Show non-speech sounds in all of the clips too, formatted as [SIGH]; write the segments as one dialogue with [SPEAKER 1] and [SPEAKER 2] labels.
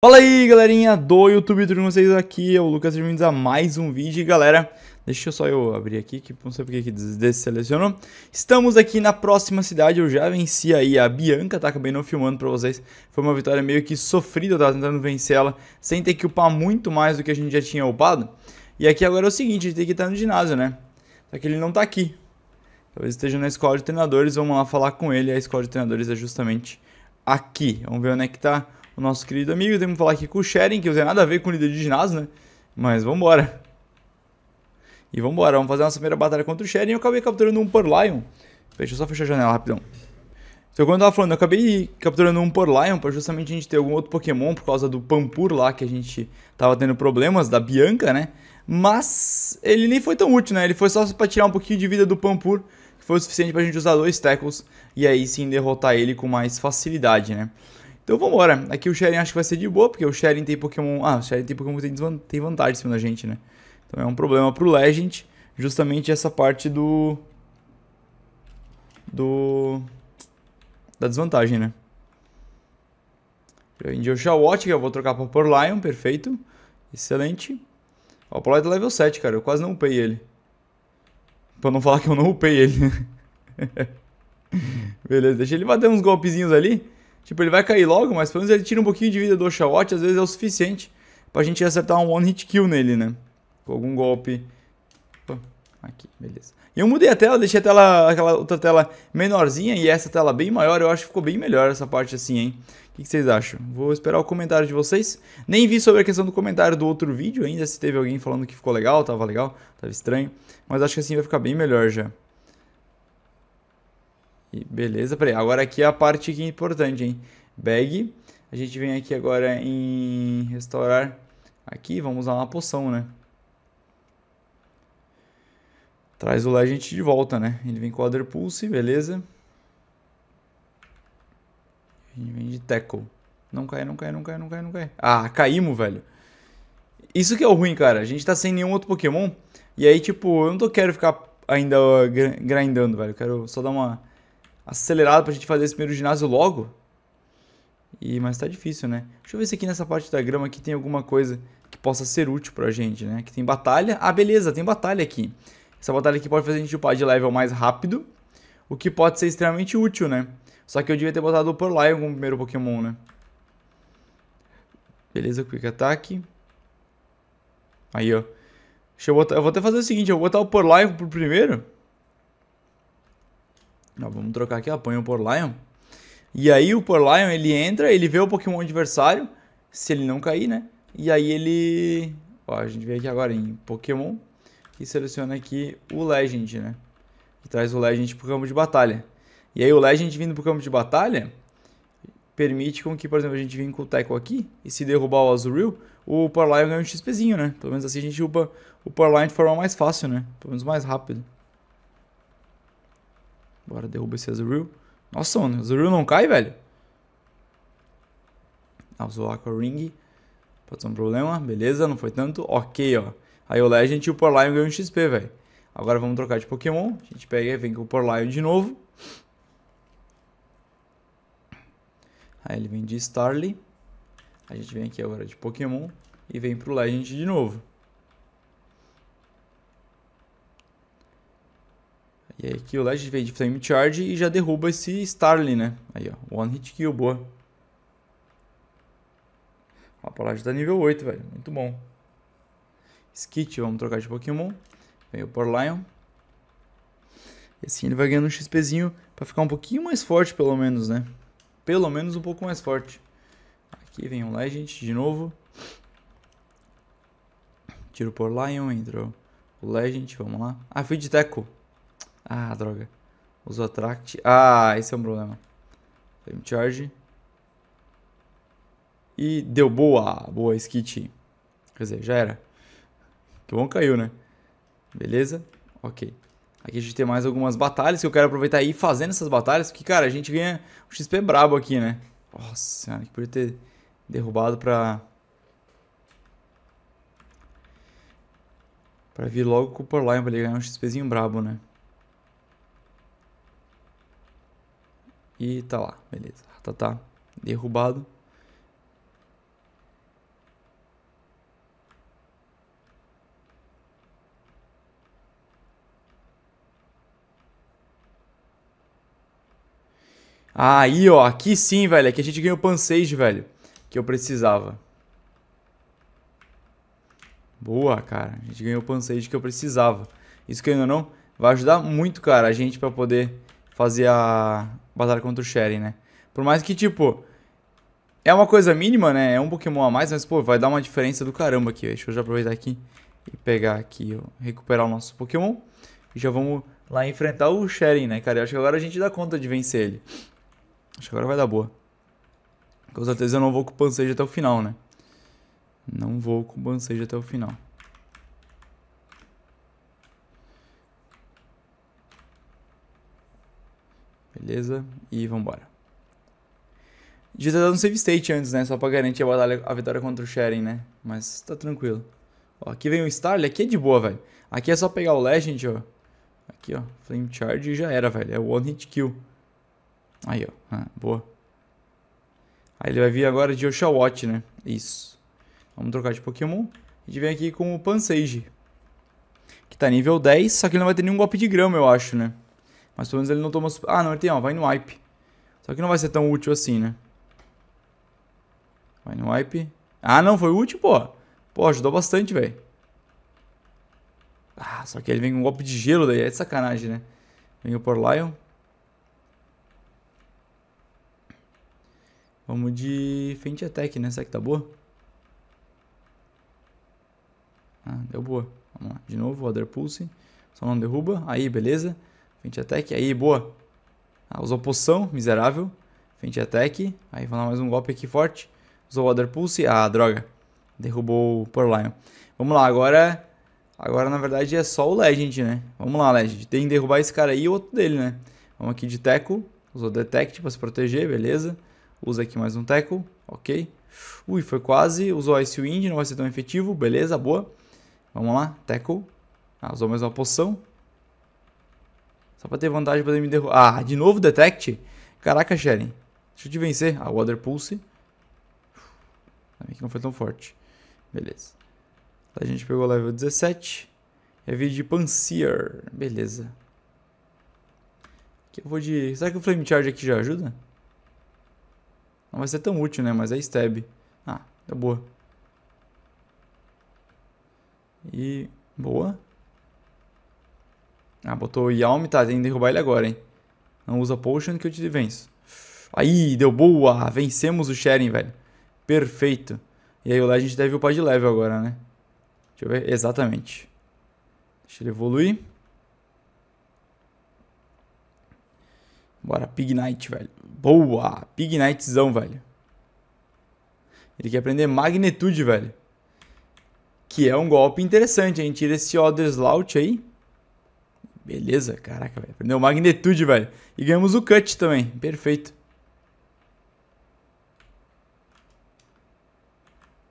[SPEAKER 1] Fala aí galerinha do YouTube, tudo com vocês aqui, é o Lucas, bem-vindos a mais um vídeo e galera, deixa só eu abrir aqui que não sei porque que desselecionou Estamos aqui na próxima cidade, eu já venci aí a Bianca, tá? Acabei não filmando pra vocês, foi uma vitória meio que sofrida, eu tava tentando vencer ela sem ter que upar muito mais do que a gente já tinha upado E aqui agora é o seguinte, a gente tem que estar no ginásio, né? Só que ele não tá aqui, talvez esteja na escola de treinadores, vamos lá falar com ele, a escola de treinadores é justamente aqui Vamos ver onde é que tá o nosso querido amigo. Temos que falar aqui com o Sharing, que não tem nada a ver com o líder de ginásio, né? Mas vambora. E vambora, vamos fazer a nossa primeira batalha contra o Sharing. Eu acabei capturando um por Deixa eu só fechar a janela rapidão. Então, quando eu tava falando, eu acabei capturando um por para pra justamente a gente ter algum outro Pokémon por causa do Pampur lá que a gente tava tendo problemas, da Bianca, né? Mas ele nem foi tão útil, né? Ele foi só pra tirar um pouquinho de vida do Pampur, que foi o suficiente pra gente usar dois tackles e aí sim derrotar ele com mais facilidade, né? Então vambora. Aqui o Sharing acho que vai ser de boa, porque o Sharing tem Pokémon. Ah, o Sharing tem Pokémon tem, tem vantagem em cima da gente, né? Então é um problema pro Legend, justamente essa parte do. Do. Da desvantagem, né? o Oshawott, que eu vou trocar pra Porlion, perfeito. Excelente. Ó, o Porlion tá level 7, cara. Eu quase não upei ele. Pra não falar que eu não upei ele. [LAUGHS] Beleza, deixa ele bater uns golpezinhos ali. Tipo, ele vai cair logo, mas pelo menos ele tira um pouquinho de vida do Oshawott, às vezes é o suficiente pra gente acertar um one-hit kill nele, né? Com algum golpe. Aqui, beleza. E eu mudei a tela, deixei a tela, aquela outra tela menorzinha e essa tela bem maior. Eu acho que ficou bem melhor essa parte assim, hein? O que, que vocês acham? Vou esperar o comentário de vocês. Nem vi sobre a questão do comentário do outro vídeo ainda, se teve alguém falando que ficou legal, tava legal, tava estranho. Mas acho que assim vai ficar bem melhor já. E beleza, peraí. Agora aqui é a parte que é importante, hein? Bag. A gente vem aqui agora em restaurar. Aqui, vamos usar uma poção, né? Traz o Legend de volta, né? Ele vem com o Other Pulse, beleza. A gente vem de Tackle. Não cai, não cai, não cai, não cai, não cai. Ah, caímos, velho. Isso que é o ruim, cara. A gente tá sem nenhum outro Pokémon. E aí, tipo, eu não tô, quero ficar ainda uh, grindando, velho. Eu quero só dar uma acelerado pra gente fazer esse primeiro ginásio logo. E, mas tá difícil, né? Deixa eu ver se aqui nessa parte da grama aqui tem alguma coisa que possa ser útil pra gente, né? Que tem batalha. Ah, beleza, tem batalha aqui. Essa batalha aqui pode fazer a gente upar de level mais rápido, o que pode ser extremamente útil, né? Só que eu devia ter botado o Porlion como primeiro Pokémon, né? Beleza, Quick Attack. Aí, ó. Deixa eu botar... Eu vou até fazer o seguinte, eu vou botar o Porlion pro primeiro... Ó, vamos trocar aqui, ó, põe o Porlion. E aí o Porlion, ele entra, ele vê o Pokémon adversário, se ele não cair, né? E aí ele... Ó, a gente vem aqui agora em Pokémon e seleciona aqui o Legend, né? E traz o Legend pro campo de batalha. E aí o Legend vindo pro campo de batalha permite com que, por exemplo, a gente vim com o Teco aqui e se derrubar o Azuril, o Parlion ganha um XPzinho, né? Pelo menos assim a gente upa o Parlion de forma mais fácil, né? Pelo menos mais rápido. Bora, derruba esse Azuril. Nossa, mano, Azuril não cai, velho. Ah, usou Aqua Ring. Pode ser um problema. Beleza, não foi tanto. Ok, ó. Aí o Legend e o Porlion ganham XP, velho. Agora vamos trocar de Pokémon. A gente pega e vem com o Porlion de novo. Aí ele vem de Starly. A gente vem aqui agora de Pokémon. E vem pro Legend de novo. E aí aqui o Legend vem de Flame Charge e já derruba esse Starly, né? Aí, ó. One hit kill, boa. Ó, a Paladin tá nível 8, velho. Muito bom. Skit, vamos trocar de Pokémon. Vem o Porlion. E assim ele vai ganhando um XPzinho pra ficar um pouquinho mais forte, pelo menos, né? Pelo menos um pouco mais forte. Aqui vem um Legend de novo. Tiro por Lion, entrou o Legend, vamos lá. Ah, fui de Teco. Ah, droga. Usou Attract. Ah, esse é um problema. Flame Charge. E deu boa. Boa, Skit. Quer dizer, já era. Que bom caiu, né? Beleza? Ok. Aqui a gente tem mais algumas batalhas que eu quero aproveitar e ir fazendo essas batalhas. Porque, cara, a gente ganha um XP brabo aqui, né? Nossa senhora, que podia ter derrubado pra... Pra vir logo com o Porline pra ele ganhar um XPzinho brabo, né? E tá lá, beleza. Tá, tá. Derrubado. Ah, aí, ó, aqui sim, velho. Aqui a gente ganhou Pansage, velho. Que eu precisava. Boa, cara. A gente ganhou Pansage que eu precisava. Isso que ainda não vai ajudar muito, cara, a gente pra poder fazer a batalha contra o Sherry, né? Por mais que, tipo, é uma coisa mínima, né? É um Pokémon a mais, mas, pô, vai dar uma diferença do caramba aqui. Deixa eu já aproveitar aqui e pegar aqui, ó, recuperar o nosso Pokémon. E já vamos lá enfrentar o Sherry, né, cara? Eu acho que agora a gente dá conta de vencer ele. Acho que agora vai dar boa. Com certeza eu não vou com o Pansage até o final, né? Não vou com o Pansage até o final. Beleza? E vambora. Devia ter dado um save state antes, né? Só pra garantir a, batalha, a vitória contra o Sharing, né? Mas tá tranquilo. Ó, aqui vem o Starly. Aqui é de boa, velho. Aqui é só pegar o Legend, ó. Aqui, ó. Flame Charge e já era, velho. É o One Hit Kill. Aí, ó. Ah, boa. Aí ele vai vir agora de Oshawott, né? Isso. Vamos trocar de Pokémon. A gente vem aqui com o Pansage. Que tá nível 10, só que ele não vai ter nenhum golpe de grama, eu acho, né? Mas pelo menos ele não toma... Ah, não, ele tem, ó, vai no wipe. Só que não vai ser tão útil assim, né? Vai no wipe. Ah, não, foi útil, pô. Pô, ajudou bastante, velho. Ah, só que ele vem com um golpe de gelo daí. É de sacanagem, né? Vem o Porlion. Vamos de Faint Attack, né? Será que tá boa? Ah, deu boa. Vamos lá. De novo, Other Pulse. Só não derruba. Aí, beleza. Feint attack, aí, boa. Ah, usou poção, miserável. Feint attack, aí vamos lá mais um golpe aqui forte. Usou Water Pulse, ah, droga. Derrubou o Porlion. Vamos lá, agora... Agora, na verdade, é só o Legend, né? Vamos lá, Legend. Tem que derrubar esse cara aí e outro dele, né? Vamos aqui de Teco. Usou Detect pra se proteger, beleza. Usa aqui mais um Teco, ok. Ui, foi quase. Usou Ice Wind, não vai ser tão efetivo. Beleza, boa. Vamos lá, Teco. Ah, usou mais uma poção. Só pra ter vantagem pra poder me derrubar. Ah, de novo Detect? Caraca, Shelly. Deixa eu te vencer. Ah, Water Pulse. Também que não foi tão forte. Beleza. A gente pegou level 17. É vídeo de Panseer. Beleza. Aqui eu vou de... Será que o Flame Charge aqui já ajuda? Não vai ser tão útil, né? Mas é stab. Ah, é boa. E... Boa. Ah, botou o Yalm, tá, tem que derrubar ele agora, hein. Não usa potion que eu te venço. Aí, deu boa! Vencemos o Sharing, velho. Perfeito. E aí lá a gente deve upar de level agora, né? Deixa eu ver. Exatamente. Deixa ele evoluir. Bora, Pig Knight, velho. Boa! Pig Knightzão, velho. Ele quer aprender Magnitude, velho. Que é um golpe interessante, hein? Tira esse Other Slouch aí. Beleza, caraca, velho. magnitude, velho. E ganhamos o cut também. Perfeito.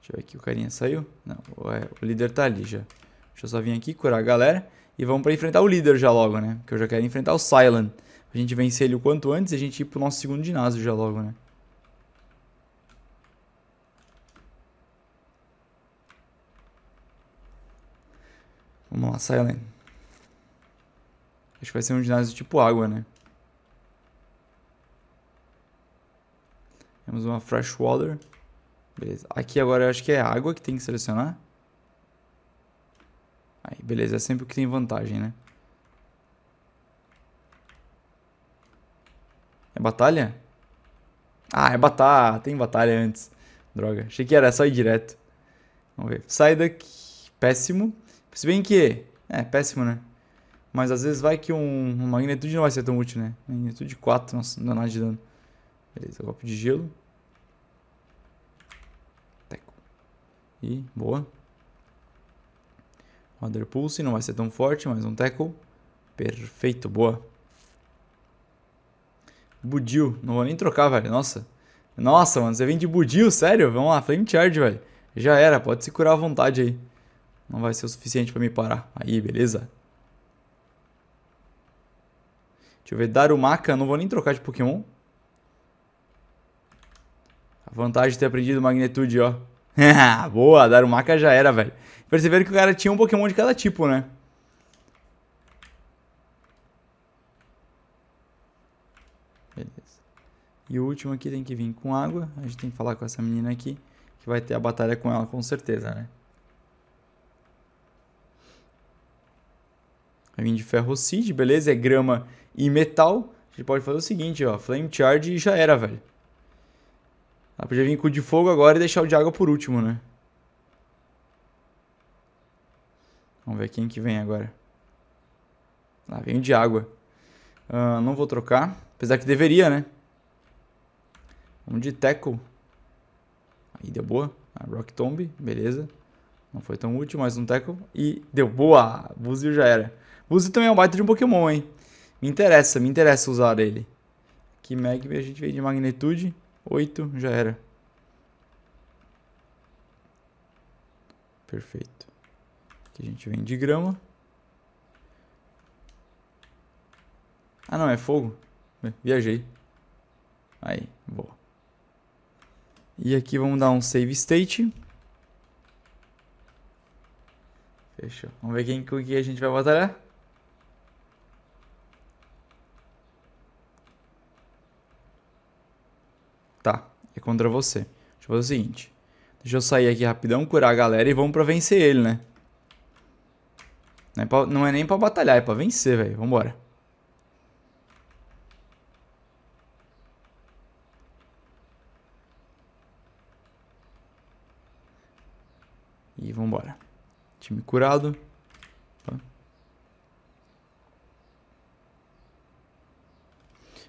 [SPEAKER 1] Deixa eu ver aqui, o carinha saiu? Não, é, o líder tá ali já. Deixa eu só vir aqui, curar a galera. E vamos pra enfrentar o líder já logo, né? Que eu já quero enfrentar o Silent. A gente vencer ele o quanto antes e a gente ir pro nosso segundo ginásio já logo, né? Vamos lá, Silent. Acho que vai ser um ginásio tipo água, né? Temos uma freshwater. Beleza. Aqui agora eu acho que é água que tem que selecionar. Aí, beleza. É sempre o que tem vantagem, né? É batalha? Ah, é batalha. Ah, tem batalha antes. Droga. Achei que era só ir direto. Vamos ver. Sai daqui. Péssimo. Se bem que... É, péssimo, né? Mas às vezes vai que um, uma magnitude não vai ser tão útil, né? Magnitude 4, nossa, não dá nada de dano. Beleza, golpe de gelo. Teco. E, boa. Other Pulse, não vai ser tão forte, mais um tackle. Perfeito, boa. Budil, não vou nem trocar, velho, nossa. Nossa, mano, você vem de Budil, sério? Vamos lá, Flame Charge, velho. Já era, pode se curar à vontade aí. Não vai ser o suficiente pra me parar. Aí, beleza. Deixa eu ver, Darumaka, não vou nem trocar de Pokémon. A vantagem de ter aprendido Magnitude, ó. [LAUGHS] Boa, Darumaka já era, velho. Perceberam que o cara tinha um Pokémon de cada tipo, né? Beleza. E o último aqui tem que vir com água. A gente tem que falar com essa menina aqui, que vai ter a batalha com ela, com certeza, né? Carrinho de ferro seed, beleza? É grama e metal. A gente pode fazer o seguinte, ó. Flame charge e já era, velho. Dá pra já vir com o de fogo agora e deixar o de água por último, né? Vamos ver quem que vem agora. Lá, vem o de água. Uh, não vou trocar. Apesar que deveria, né? Vamos de tackle. Aí deu boa. A ah, rock Tomb, beleza. Não foi tão útil, mais um teco E deu. Boa! Buzio já era. Buzio também é um baita de um Pokémon, hein? Me interessa, me interessa usar ele. Que Magby a gente veio de magnitude. 8, já era. Perfeito. Aqui a gente vem de grama. Ah, não, é fogo. É, viajei. Aí, boa. E aqui vamos dar um save state. Fechou. Vamos ver quem com que a gente vai batalhar. Né? Tá, é contra você. Deixa eu fazer o seguinte. Deixa eu sair aqui rapidão, curar a galera e vamos pra vencer ele, né? Não é, pra, não é nem pra batalhar, é pra vencer, velho. Vambora. E vambora. Time curado. Tá.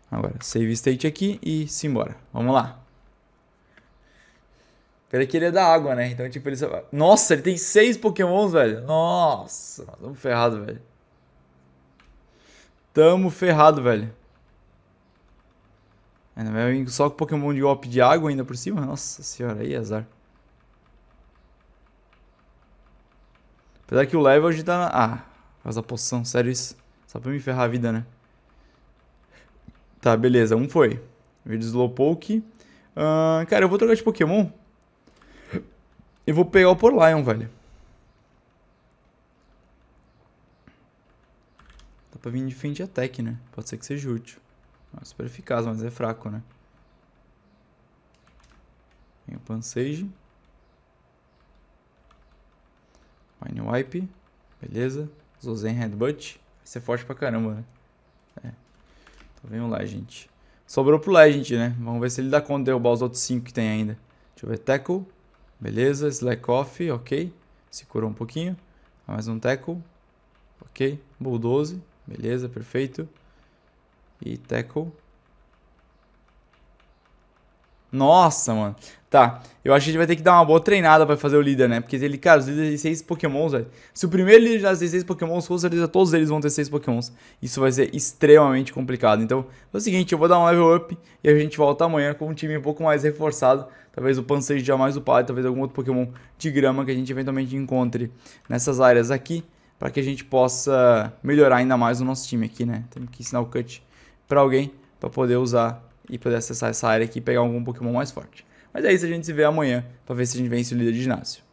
[SPEAKER 1] Agora, save state aqui e simbora. Vamos lá. Peraí que ele é da água, né? Então, tipo, ele... Nossa, ele tem seis pokémons, velho. Nossa, tamo ferrado, velho. Tamo ferrado, velho. Ainda vai vir só com pokémon de golpe de água ainda por cima? Nossa senhora, aí é azar. Apesar que o hoje tá... Ah, faz a poção, sério isso. Só pra me ferrar a vida, né? Tá, beleza, um foi. Vídeo de Slowpoke. Uh, cara, eu vou trocar de Pokémon. Eu vou pegar o Porlion, velho. Dá pra vir de frente attack, né? Pode ser que seja útil. É super eficaz, mas é fraco, né? vem o Pansage. Mine Wipe. Beleza. Zozen Headbutt. Vai ser forte pra caramba, né? É. Então venham lá, gente. Sobrou pro Legend, né? Vamos ver se ele dá conta de derrubar os outros 5 que tem ainda. Deixa eu ver. Tackle. Beleza. Slack Off. Ok. Se curou um pouquinho. Ah, mais um Tackle. Ok. Bulldoze. Beleza. Perfeito. E Tackle. Nossa, mano. Tá, eu acho que a gente vai ter que dar uma boa treinada pra fazer o líder, né? Porque ele, cara, os líderes 16 pokémons, velho. Se o primeiro líder das 16 pokémons, com certeza todos eles vão ter 6 pokémons. Isso vai ser extremamente complicado. Então, é o seguinte, eu vou dar um level up e a gente volta amanhã com um time um pouco mais reforçado. Talvez o Pan seja mais upado, talvez algum outro pokémon de grama que a gente eventualmente encontre nessas áreas aqui. Pra que a gente possa melhorar ainda mais o nosso time aqui, né? Temos que ensinar o cut pra alguém pra poder usar e poder acessar essa área aqui e pegar algum Pokémon mais forte. Mas é isso, a gente se vê amanhã para ver se a gente vence o líder de ginásio.